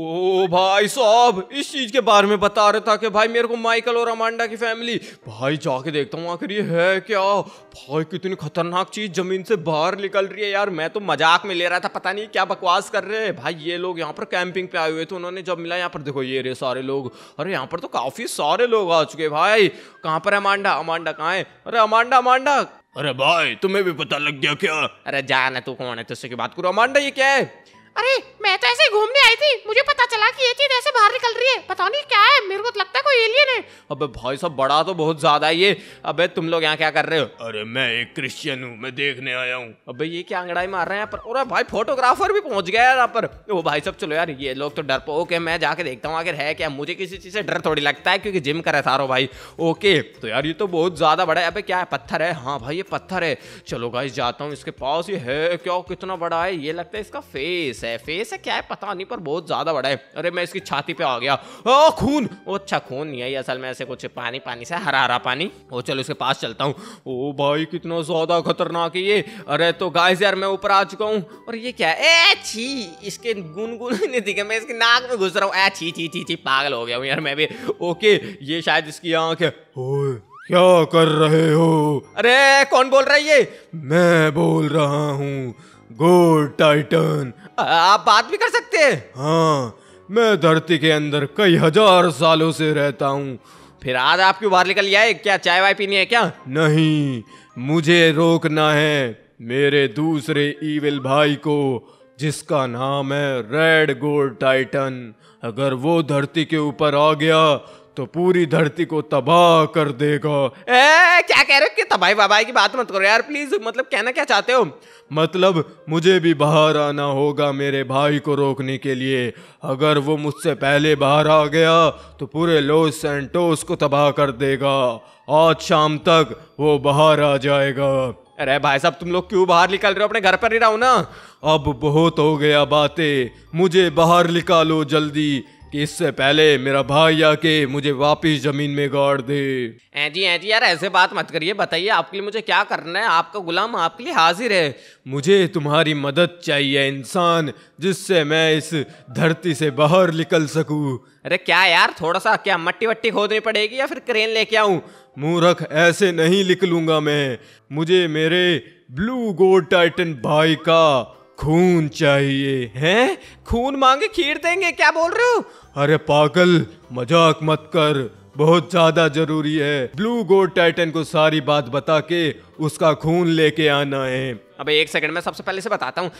ओ भाई साहब इस चीज के बारे में बता रहे था कि भाई मेरे को माइकल और अमांडा की फैमिली भाई जाके देखता हूँ आखिर ये है क्या भाई कितनी खतरनाक चीज जमीन से बाहर निकल रही है यार मैं तो मजाक में ले रहा था पता नहीं क्या बकवास कर रहे हैं भाई ये लोग यहाँ पर कैंपिंग पे आए हुए थे उन्होंने जब मिला यहाँ पर देखो ये रे सारे लोग अरे यहाँ पर तो काफी सारे लोग आ चुके भाई कहाँ पर है अमांडा अमांडा कहाँ है अरे अमांडा अमांडा अरे भाई तुम्हें भी पता लग गया क्या अरे जाना तू कौन है तुझसे की बात करो अमांडा ये क्या है अरे मैं तो ऐसे ही घूमने आई थी मुझे पता चला कि ये चीज ऐसे बाहर निकल रही है पता नहीं क्या है मेरे को तो लगता है कोई एलियन है अबे भाई साहब बड़ा तो बहुत ज्यादा है ये अबे तुम लोग यहाँ क्या कर रहे हो अरे मैं एक क्रिश्चियन हूँ मैं देखने आया हूँ अबे ये क्या अंगड़ाई मार रहे हैं यहाँ पर अरे भाई फोटोग्राफर भी पहुंच गया यहाँ पर वो भाई साहब चलो यार ये लोग तो डरपोक ओके मैं जाके देखता हूँ आखिर है क्या मुझे किसी चीज से डर थोड़ी लगता है क्योंकि जिम कर सारो भाई ओके तो यार ये तो बहुत ज्यादा बड़ा है अबे क्या है पत्थर है हाँ भाई ये पत्थर है चलो भाई जाता हूँ इसके पास ये है क्या कितना बड़ा है ये लगता है इसका फेस है फेस है क्या है पता नहीं पर बहुत ज़्यादा बड़ा है अरे मैं इसकी छाती पे आ गया ओ खून अच्छा खून नहीं है असल में ऐसे कुछ पानी पानी से हरा हरा पानी ओ चलो उसके पास चलता हूँ ओ भाई कितना ज़्यादा खतरनाक है ये अरे तो गाइस यार मैं ऊपर आ चुका हूँ और ये क्या है ए छी इसके गुनगुन नहीं दिखे मैं इसके नाक में घुस रहा हूँ ए छी छी छी छी पागल हो गया हूँ यार मैं भी ओके ये शायद इसकी आंख है क्या कर रहे हो अरे कौन बोल रहा है ये मैं बोल रहा हूँ गोड टाइटन आप बात भी कर सकते हैं हाँ मैं धरती के अंदर कई हजार सालों से रहता हूँ फिर आज आप क्यों बाहर निकल है क्या चाय वाय पीनी है क्या नहीं मुझे रोकना है मेरे दूसरे ईविल भाई को जिसका नाम है रेड गोल्ड टाइटन अगर वो धरती के ऊपर आ गया तो पूरी धरती को तबाह कर देगा ए क्या कह रहे हो कि तबाही बबाई की बात मत करो यार प्लीज मतलब कहना क्या चाहते हो मतलब मुझे भी बाहर आना होगा मेरे भाई को रोकने के लिए अगर वो मुझसे पहले बाहर आ गया तो पूरे लोस सेंटोस को तबाह कर देगा आज शाम तक वो बाहर आ जाएगा अरे भाई साहब तुम लोग क्यों बाहर निकल रहे हो अपने घर पर ही रहो ना अब बहुत हो गया बातें मुझे बाहर निकालो जल्दी कि इससे पहले मेरा भाई आके मुझे वापस जमीन में गाड़ दे जी जी यार ऐसे बात मत करिए बताइए आपके लिए मुझे क्या करना है आपका गुलाम आपके लिए हाजिर है मुझे तुम्हारी मदद चाहिए इंसान जिससे मैं इस धरती से बाहर निकल सकूं अरे क्या यार थोड़ा सा क्या मट्टी वट्टी खोदनी पड़ेगी या फिर क्रेन लेके आऊं मूर्ख ऐसे नहीं निकलूंगा मैं मुझे मेरे ब्लू गोल्ड टाइटन भाई का खून चाहिए हैं खून मांगे खीर देंगे क्या बोल रहे हो अरे पागल मजाक मत कर बहुत ज्यादा जरूरी है ब्लू गोल्ड टाइटन को सारी बात बता के उसका खून लेके आना है अब एक सेकंड में सबसे पहले से बताता हूँ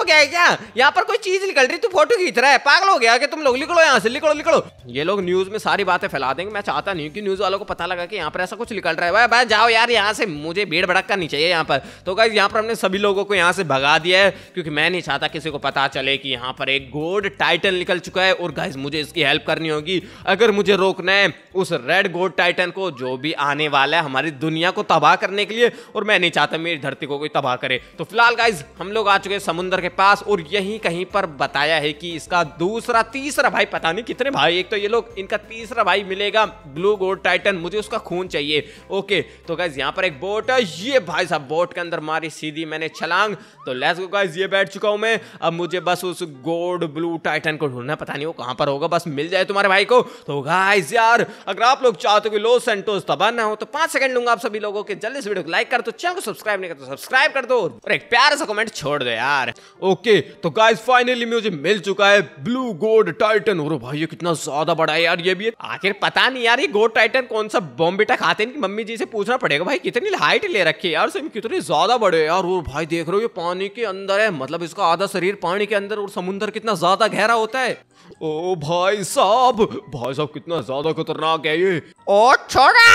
हो गया है क्या यहाँ पर कोई चीज निकल रही तू फोटो खींच रहा है पागल हो गया कि तुम लोग निकलो यहाँ से निकलो निकलो ये लोग न्यूज में सारी बातें फैला देंगे मैं चाहता नहीं कि न्यूज वालों को पता लगा कि यहाँ पर ऐसा कुछ निकल रहा है भाई भाई जाओ यार यहाँ से मुझे भीड़ भड़क का नहीं चाहिए यहाँ पर तो गाइज यहाँ पर हमने सभी लोगों को यहाँ से भगा दिया है क्योंकि मैं नहीं चाहता किसी को पता चले कि यहाँ पर एक गोड टाइटन निकल चुका है और गाइज मुझे इसकी हेल्प करनी होगी अगर मुझे रोकना है उस रेड गोड टाइटन को जो भी आने वाला है हमारी दुनिया को तबाह करने के लिए और मैं नहीं चाहता मेरी धरती को कोई तबाह करे तो फिलहाल गाइज हम लोग आ चुके हैं समुद्र के पास और यही कहीं पर बताया है कि इसका दूसरा तीसरा भाई पता नहीं कितने भाई एक तो ये लोग इनका तीसरा भाई मिलेगा ब्लू गोल्ड टाइटन मुझे उसका खून चाहिए ओके तो गाइज यहाँ पर एक बोट है ये भाई साहब बोट के अंदर मारी सीधी मैंने छलांग तो लेस गो गाइज ये बैठ चुका हूँ मैं अब मुझे बस उस गोल्ड ब्लू टाइटन को ढूंढना पता नहीं वो कहाँ पर होगा बस मिल जाए तुम्हारे भाई को तो गाइज यार अगर आप लोग चाहते हो कि लो सेंटोस तबाह ना हो तो पांच सेकंड लूंगा आप सभी लोगों के जल्दी से वीडियो को लाइक कर दो चैनल को सब्सक्राइब नहीं कर दो सब्सक्राइब तो कर दो और एक प्यारा सा कमेंट छोड़ दो यार ओके तो गाइस फाइनली मुझे मिल चुका है ब्लू गोड टाइटन और भाई ये कितना ज्यादा बड़ा है यार ये भी आखिर पता नहीं यार ये गोड टाइटन कौन सा बॉम्बेटा खाते हैं मम्मी जी से पूछना पड़ेगा भाई कितनी हाइट ले रखी है यार कितने ज्यादा बड़े यार और भाई देख रहे हो ये पानी के अंदर है मतलब इसका आधा शरीर पानी के अंदर और समुन्द्र कितना ज्यादा गहरा होता है ओ भाई साहब भाई साहब कितना ज्यादा खतरनाक है ये ओ छोरा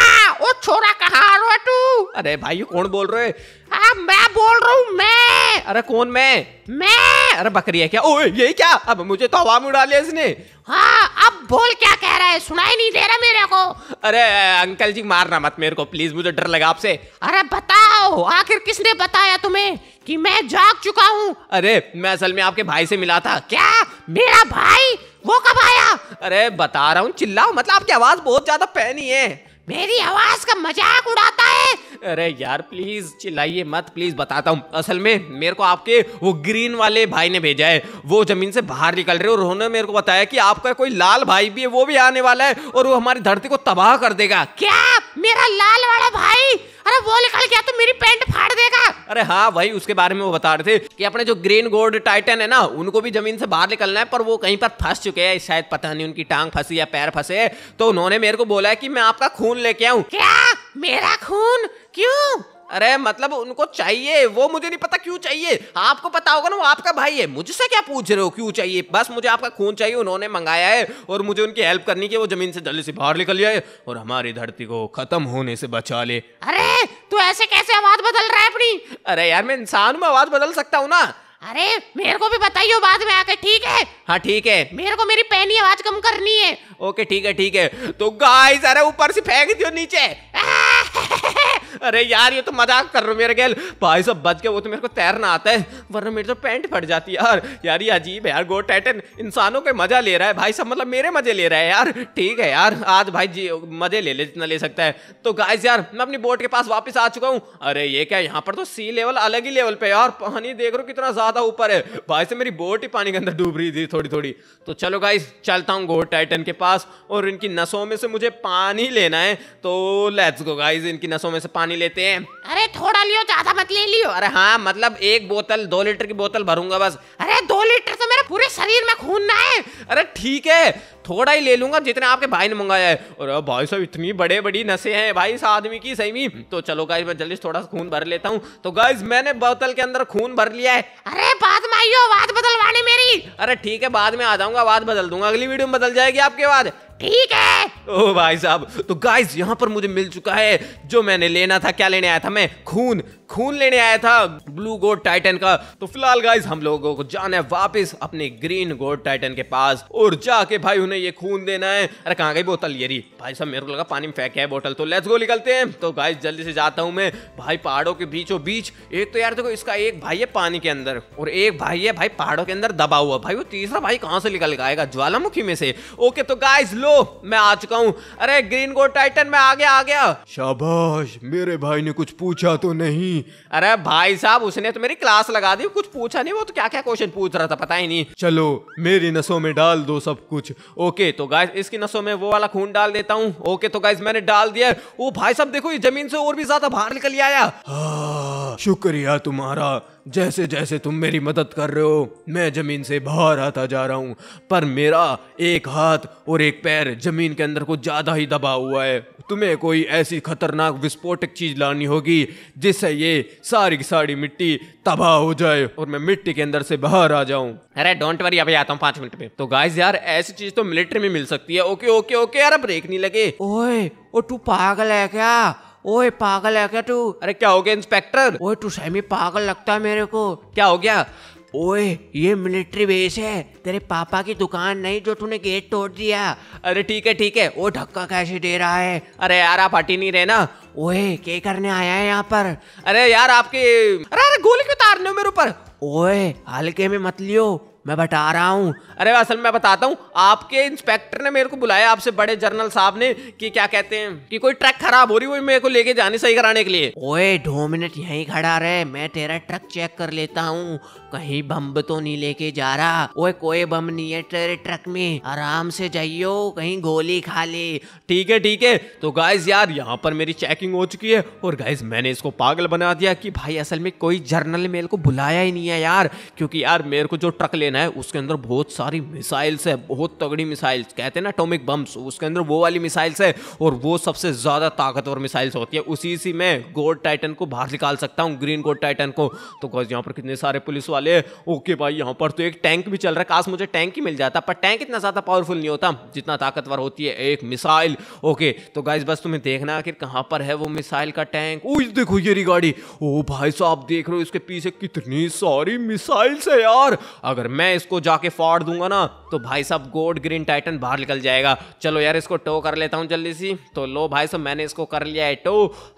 ओ छोरा कहा तू अरे भाई कौन बोल रहे मैं बोल रहा हूँ मैं अरे कौन मैं मैं अरे बकरी है क्या ओए ये क्या अब मुझे तो हवा में उड़ा लिया इसने हाँ अब बोल क्या कह रहा है सुनाई नहीं दे रहा मेरे को अरे अंकल जी मारना मत मेरे को प्लीज मुझे डर लगा आपसे अरे बताओ आखिर किसने बताया तुम्हें कि मैं जाग चुका हूँ अरे मैं असल में आपके भाई से मिला था क्या मेरा भाई वो कब आया अरे बता रहा हूँ चिल्लाओ मतलब आपकी आवाज बहुत ज्यादा पैनी है मेरी आवाज का मजाक उड़ाता है अरे यार प्लीज चिल्लाइए मत प्लीज बताता हूँ असल में मेरे को आपके वो ग्रीन वाले भाई ने भेजा है वो जमीन से बाहर निकल रहे और उन्होंने मेरे को बताया कि आपका कोई लाल भाई भी है वो भी आने वाला है और वो हमारी धरती को तबाह कर देगा क्या मेरा लाल वाला भाई अरे वो निकल गया तो मेरी पेंट फाड़ देगा अरे हाँ भाई उसके बारे में वो बता रहे थे कि अपने जो ग्रीन गोल्ड टाइटन है ना उनको भी जमीन से बाहर निकलना है पर वो कहीं पर फंस चुके हैं शायद पता नहीं उनकी टांग फंसी या पैर फंसे तो उन्होंने मेरे को बोला है कि मैं आपका खून लेके आऊँ क्या मेरा खून क्यों अरे मतलब उनको चाहिए वो मुझे नहीं पता क्यों चाहिए आपको पता होगा ना वो आपका भाई है मुझसे क्या पूछ रहे हो क्यों चाहिए बस मुझे आपका खून चाहिए उन्होंने मंगाया है और मुझे उनकी हेल्प करनी की वो जमीन से जल्दी से बाहर निकल जाए और हमारी धरती को खत्म होने से बचा ले अरे तू ऐसे कैसे आवाज बदल रहा है अपनी अरे यार मैं इंसान में आवाज बदल सकता हूँ ना अरे मेरे को भी बताइयो बाद में आके ठीक है हाँ ठीक है मेरे को मेरी पहनी आवाज कम करनी है ओके ठीक है ठीक है तो गाइस अरे ऊपर से फेंक दियो नीचे अरे यार ये तो मजाक कर रहे हो मेरे गैल भाई सब बच के वो तो मेरे को तैरना आता है वरना मेरी तो पैंट फट जाती है यार यार ये अजीब है यार गो टाइटन इंसानों के मजा ले रहा है भाई सब मतलब मेरे मजे ले रहा है यार ठीक है यार आज भाई जी मजे ले ले जितना ले सकता है तो गाइस यार मैं अपनी बोट के पास वापस आ चुका हूँ अरे ये क्या यहाँ पर तो सी लेवल अलग ही लेवल पे यार पानी देख रो कितना ज्यादा ऊपर है भाई से मेरी बोट ही पानी के अंदर डूब रही थी थोड़ी थोड़ी तो चलो गाइस चलता हूँ गो टाइटन के पास और इनकी नसों में से मुझे पानी लेना है तो लेट्स गो गाइस इनकी नसों में से पानी पानी लेते हैं अरे थोड़ा लियो ज्यादा मत ले लियो अरे हाँ मतलब एक बोतल दो लीटर की बोतल भरूंगा बस अरे दो लीटर तो मेरे पूरे शरीर में खून ना है अरे ठीक है थोड़ा ही ले लूंगा जितने आपके भाई ने मंगाया है और भाई साहब इतनी बड़े बड़ी नशे हैं भाई इस आदमी की सही में तो चलो गाइस मैं जल्दी थोड़ा सा खून भर लेता हूँ तो गाइस मैंने बोतल के अंदर खून भर लिया है अरे बाद में आइयो आवाज बदलवाने मेरी अरे ठीक है बाद में आ जाऊंगा आवाज बदल दूंगा अगली वीडियो में बदल जाएगी आपकी आवाज ठीक है ओ भाई साहब तो गाइस यहाँ पर मुझे मिल चुका है जो मैंने लेना था क्या लेने आया था मैं खून खून लेने आया था ब्लू गोड टाइटन का तो फिलहाल गाइज हम लोगों को जाना है वापस अपने ग्रीन गोड टाइटन के पास और जाके भाई उन्हें ये खून देना है अरे कहाँ गई बोतल ये भाई सब मेरे को लगा पानी में फेंक है बोतल तो लेट्स गो निकलते हैं तो गाइज जल्दी से जाता हूँ मैं भाई पहाड़ों के बीचों बीच एक तो यार देखो इसका एक भाई है पानी के अंदर और एक भाई है भाई पहाड़ों के अंदर दबा हुआ भाई वो तीसरा भाई कहाँ से निकल आएगा ज्वालामुखी में से ओके तो गाइज लो मैं आ चुका हूँ अरे ग्रीन गोड टाइटन में आ गया आ गया शाबाश मेरे भाई ने कुछ पूछा तो नहीं नहीं अरे भाई साहब उसने तो मेरी क्लास लगा दी कुछ पूछा नहीं वो तो क्या क्या क्वेश्चन पूछ रहा था पता ही नहीं चलो मेरी नसों में डाल दो सब कुछ ओके तो गाइस इसकी नसों में वो वाला खून डाल देता हूँ ओके तो गाइस मैंने डाल दिया वो भाई साहब देखो ये जमीन से और भी ज्यादा बाहर निकल आया हाँ। शुक्रिया तुम्हारा जैसे जैसे तुम मेरी मदद कर रहे हो मैं जमीन से बाहर आता जा रहा हूँ पर मेरा एक हाथ और एक पैर जमीन के अंदर कुछ ज़्यादा ही दबा हुआ है तुम्हें कोई ऐसी खतरनाक विस्फोटक चीज लानी होगी जिससे ये सारी की सारी मिट्टी तबाह हो जाए और मैं मिट्टी के अंदर से बाहर आ जाऊं अरे डोंट वरी अभी आता हूँ पांच मिनट में तो गाइस यार ऐसी चीज तो मिलिट्री में मिल सकती है ओके ओके ओके यार ब्रेक नहीं लगे ओए ओ तू पागल है क्या ओए पागल है क्या तू अरे क्या हो गया इंस्पेक्टर ओए तू सैमी पागल लगता है मेरे को क्या हो गया ओए ये मिलिट्री बेस है तेरे पापा की दुकान नहीं जो तूने गेट तोड़ दिया अरे ठीक है ठीक है वो धक्का कैसे दे रहा है अरे यार आप हटी नहीं रहे ना ओए के करने आया है यहाँ पर अरे यार आपके अरे अरे गोली क्यों तार रहे हो मेरे ऊपर ओए हल्के में मत लियो मैं बता रहा हूँ अरे असल मैं बताता हूँ आपके इंस्पेक्टर ने मेरे को बुलाया आपसे बड़े जर्नल साहब ने कि क्या कहते हैं कि कोई ट्रक खराब हो रही हुई मेरे को लेके जाने सही कराने के लिए ओए दो मिनट यहीं खड़ा रहे मैं तेरा ट्रक चेक कर लेता हूँ कहीं बम तो नहीं लेके जा रहा ओए कोई बम नहीं है तेरे ट्रक में आराम से जाइयो कहीं गोली खा ले ठीक है ठीक है तो गाइज यार यहाँ पर मेरी चेकिंग हो चुकी है और गाइज मैंने इसको पागल बना दिया कि भाई असल में कोई जर्नल मेरे को बुलाया ही नहीं है यार क्योंकि यार मेरे को जो ट्रक लेना कैप्टन है उसके अंदर बहुत सारी मिसाइल्स है बहुत तगड़ी मिसाइल्स कहते हैं ना अटोमिक बम्स उसके अंदर वो वाली मिसाइल्स है और वो सबसे ज़्यादा ताकतवर मिसाइल्स होती है उसी से मैं गोड टाइटन को बाहर निकाल सकता हूँ ग्रीन गोड टाइटन को तो कॉज यहाँ पर कितने सारे पुलिस वाले ओके भाई यहाँ पर तो एक टैंक भी चल रहा है काश मुझे टैंक ही मिल जाता पर टैंक इतना ज़्यादा पावरफुल नहीं होता जितना ताकतवर होती है एक मिसाइल ओके तो गाइज बस तुम्हें देखना आखिर कहाँ पर है वो मिसाइल का टैंक ओ देखो ये गाड़ी ओ भाई साहब देख रहे हो इसके पीछे कितनी सारी मिसाइल्स है यार अगर मैं मैं इसको जाके फाड़ दूंगा ना तो भाई साहब गोल्ड ग्रीन टाइटन बाहर निकल जाएगा चलो यार इसको टो कर लेता हूँ जल्दी सी तो लो भाई साहब मैंने इसको कर लिया है टो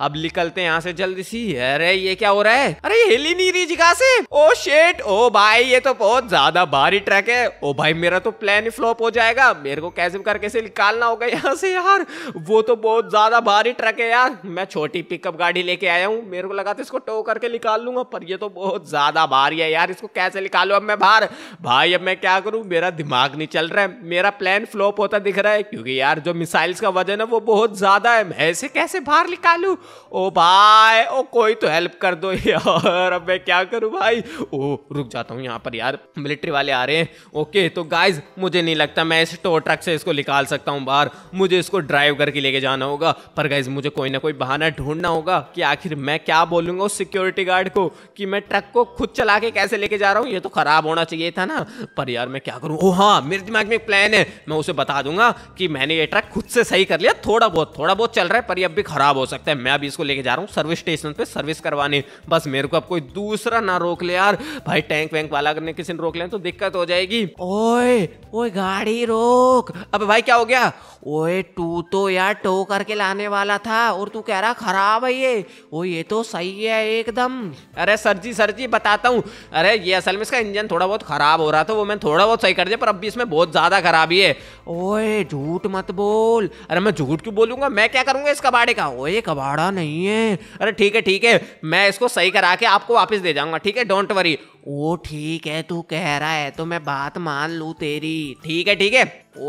अब निकलते हैं यहाँ से जल्दी सी अरे ये क्या हो रहा है अरे हिल ही नहीं रही जगह से ओ शेट ओ भाई ये तो बहुत ज्यादा भारी ट्रैक है ओ भाई मेरा तो प्लान ही फ्लॉप हो जाएगा मेरे को कैसे करके से निकालना होगा यहाँ से यार वो तो बहुत ज्यादा भारी ट्रक है यार मैं छोटी पिकअप गाड़ी लेके आया हूँ मेरे को लगा था इसको टो करके निकाल लूंगा पर ये तो बहुत ज्यादा भारी है यार इसको कैसे निकालू अब मैं बाहर भाई अब मैं क्या करूँ मेरा दिमाग नहीं चल रहा है मेरा प्लान फ्लॉप होता दिख रहा है क्योंकि यार जो मिसाइल्स का वजन है वो बहुत ज़्यादा है मैं ऐसे कैसे बाहर निकालू ओ भाई ओ कोई तो हेल्प कर दो यार अब मैं क्या करूँ भाई ओ रुक जाता हूँ यहाँ पर यार मिलिट्री वाले आ रहे हैं ओके तो गाइज मुझे नहीं लगता मैं इस टो ट्रक से इसको निकाल सकता हूँ बाहर मुझे इसको ड्राइव करके लेके जाना होगा पर गाइज मुझे कोई ना कोई बहाना ढूंढना होगा कि आखिर मैं क्या बोलूँगा उस सिक्योरिटी गार्ड को कि मैं ट्रक को खुद चला के कैसे लेके जा रहा हूँ ये तो ख़राब होना चाहिए था ना पर यार मैं क्या करूँ ओ हाँ मेरे दिमाग में एक प्लान है मैं उसे बता दूंगा कि मैंने ये ट्रक खुद से सही कर लिया थोड़ा बहुत थोड़ा बहुत चल रहा है पर ये अब भी खराब हो सकता है मैं अभी इसको लेके जा रहा हूँ सर्विस स्टेशन पर सर्विस करवाने बस मेरे को अब कोई दूसरा ना रोक ले यार भाई टैंक वैंक वाला अगर किसी ने रोक लिया तो दिक्कत हो जाएगी ओए ओए गाड़ी रोक अब भाई क्या हो गया ओए तू तो यार टो करके लाने वाला था और तू कह रहा खराब है ये ओ ये तो सही है एकदम अरे सर जी सर जी बताता हूँ अरे ये असल में इसका इंजन थोड़ा बहुत खराब खराब हो रहा था वो मैंने थोड़ा बहुत सही कर दिया पर अब भी इसमें बहुत ज़्यादा खराबी है ओए झूठ मत बोल अरे मैं झूठ क्यों बोलूंगा मैं क्या करूंगा इस कबाड़े का ओए कबाड़ा नहीं है अरे ठीक है ठीक है मैं इसको सही करा के आपको वापस दे जाऊंगा ठीक है डोंट वरी ओ ठीक है तू कह रहा है तो मैं बात मान लू तेरी ठीक है ठीक है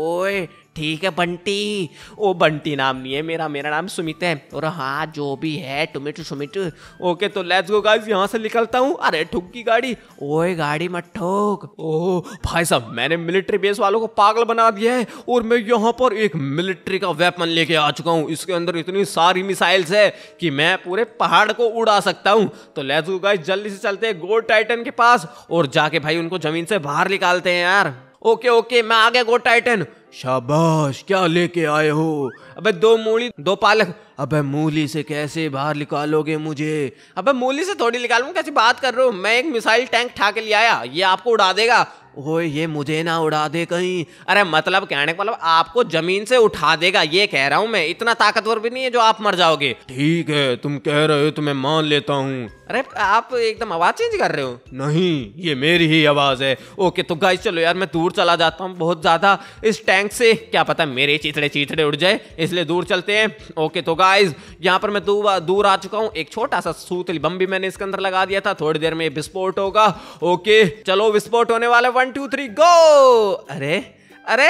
ओए ठीक है बंटी ओ बंटी नाम नहीं है मेरा मेरा नाम सुमित है और हाँ जो भी है टुमिट सुमिट ओके तो लेट्स गो गाइस यहाँ से निकलता हूँ अरे ठुक की गाड़ी ओए गाड़ी मत ठोक ओ भाई साहब मैंने मिलिट्री बेस वालों को पागल बना दिया है और मैं यहाँ पर एक मिलिट्री का वेपन लेके आ चुका हूँ इसके अंदर इतनी सारी मिसाइल्स है कि मैं पूरे पहाड़ को उड़ा सकता हूँ तो लेट्स गो गाइस जल्दी से चलते हैं गोल्ड टाइटन के पास और जाके भाई उनको जमीन से बाहर निकालते हैं यार ओके ओके मैं आ गया गो टाइटन शाबाश क्या लेके आए हो अबे दो मूली दो पालक अबे मूली से कैसे बाहर निकालोगे मुझे अबे मूली से थोड़ी निकालूंगा कैसी बात कर रहे हो मैं एक मिसाइल टैंक ठा के ले आया ये आपको उड़ा देगा ओए ये मुझे ना उड़ा दे कहीं अरे मतलब कहने का मतलब आपको जमीन से उठा देगा ये कह रहा हूँ मैं इतना ताकतवर भी नहीं है जो आप मर जाओगे ठीक है तुम कह रहे हो तो मैं मान लेता हूँ अरे आप एकदम आवाज चेंज कर रहे हो नहीं ये मेरी ही आवाज है ओके तो गाइस चलो यार मैं दूर चला जाता हूँ बहुत ज्यादा इस टैंक से क्या पता मेरे चीतड़े चीतड़े उड़ जाए इसलिए दूर चलते हैं ओके तो गाइस यहाँ पर मैं दूर दूर आ चुका हूँ एक छोटा सा सूतली बम भी मैंने इसके अंदर लगा दिया था थोड़ी देर में विस्फोट होगा ओके चलो विस्फोट होने वाले वन टू थ्री गो अरे अरे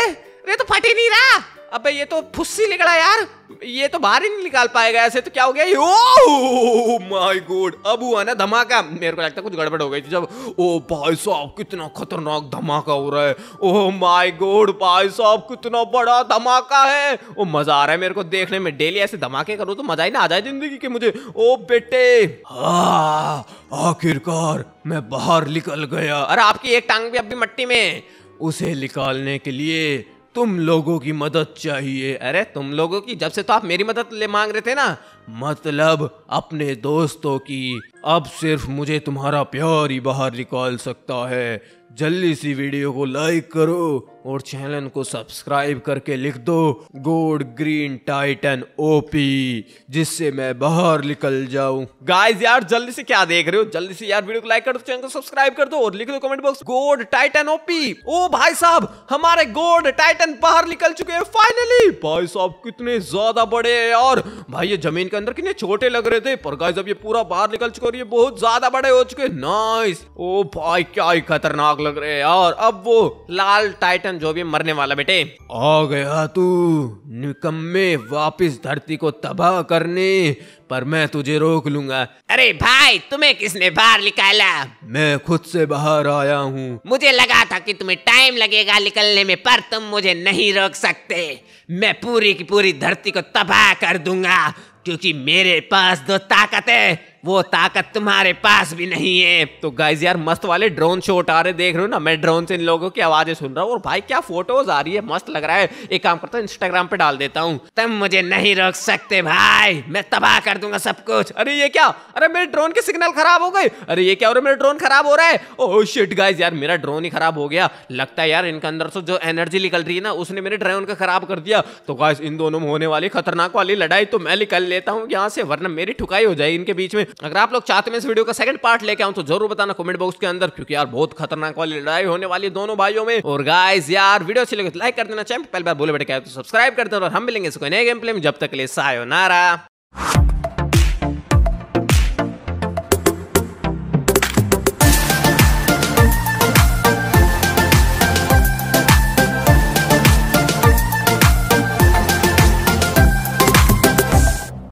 ये तो फट ही नहीं रहा अबे ये तो फुस्सी निकला यार ये तो बाहर ही नहीं निकाल पाएगा ऐसे तो क्या हो गया ओ माय गॉड अब हुआ ना धमाका मेरे को लगता है कुछ गड़बड़ हो गई थी जब ओ भाई साहब कितना खतरनाक धमाका हो रहा है ओ माय गॉड भाई साहब कितना बड़ा धमाका है ओ मजा आ रहा है मेरे को देखने में डेली ऐसे धमाके करो तो मजा ही ना आ जाए जिंदगी के मुझे ओ बेटे आखिरकार मैं बाहर निकल गया अरे आपकी एक टांग भी अब भी मट्टी में उसे निकालने के लिए तुम लोगों की मदद चाहिए अरे तुम लोगों की जब से तो आप मेरी मदद ले मांग रहे थे ना मतलब अपने दोस्तों की अब सिर्फ मुझे तुम्हारा प्यार ही बाहर निकाल सकता है जल्दी सी वीडियो को लाइक करो और चैनल को सब्सक्राइब करके लिख दो गोड ग्रीन टाइटन ओपी जिससे मैं बाहर निकल जाऊं गाइस यार जल्दी से क्या देख रहे हो जल्दी से यार वीडियो को लाइक कर दो चैनल को सब्सक्राइब कर दो और लिख दो comment box god Titan OP ओ भाई साहब हमारे गोड टाइटन बाहर निकल चुके हैं फाइनली भाई साहब कितने ज्यादा बड़े है यार भाई ये जमीन के अंदर कितने छोटे लग रहे थे पर गाइस अब ये पूरा बाहर निकल चुके और ये बहुत ज्यादा बड़े हो चुके नाइस ओ भाई क्या ही खतरनाक खतरनाक लग रहे हैं यार अब वो लाल टाइटन जो भी मरने वाला बेटे आ गया तू निकम्मे वापस धरती को तबाह करने पर मैं तुझे रोक लूंगा अरे भाई तुम्हें किसने बाहर निकाला मैं खुद से बाहर आया हूँ मुझे लगा था कि तुम्हें टाइम लगेगा निकलने में पर तुम मुझे नहीं रोक सकते मैं पूरी की पूरी धरती को तबाह कर दूंगा क्योंकि मेरे पास दो ताकत है वो ताकत तुम्हारे पास भी नहीं है तो गाइज यार मस्त वाले ड्रोन शॉट आ रहे देख रहे हो ना मैं ड्रोन से इन लोगों की आवाजें सुन रहा हूँ और भाई क्या फोटोज आ रही है मस्त लग रहा है एक काम करता हूँ इंस्टाग्राम पे डाल देता हूँ तुम मुझे नहीं रोक सकते भाई मैं तबाह कर दूंगा सब कुछ अरे ये क्या अरे मेरे ड्रोन के सिग्नल खराब हो गए अरे ये क्या अरे मेरा ड्रोन खराब हो रहा है ओह शिट गाइज यार मेरा ड्रोन ही खराब हो गया लगता है यार इनके अंदर से जो एनर्जी निकल रही है ना उसने मेरे ड्रोन का खराब कर दिया तो गाइज इन दोनों में होने वाली खतरनाक वाली लड़ाई तो मैं निकल लेता हूँ यहाँ से वरना मेरी ठुकाई हो जाए इनके बीच में अगर आप लोग चाहते हैं इस वीडियो का सेकंड पार्ट लेके आऊँ तो जरूर बताना कमेंट बॉक्स के अंदर क्योंकि यार बहुत खतरनाक वाली लड़ाई होने वाली दोनों भाइयों में और गाइज यार वीडियो अच्छी लगे तो लाइक कर देना चैनल पहले बार बोले बैठे तो सब्सक्राइब कर देना और हम मिलेंगे नए गेम प्ले में जब तक ले सा नारा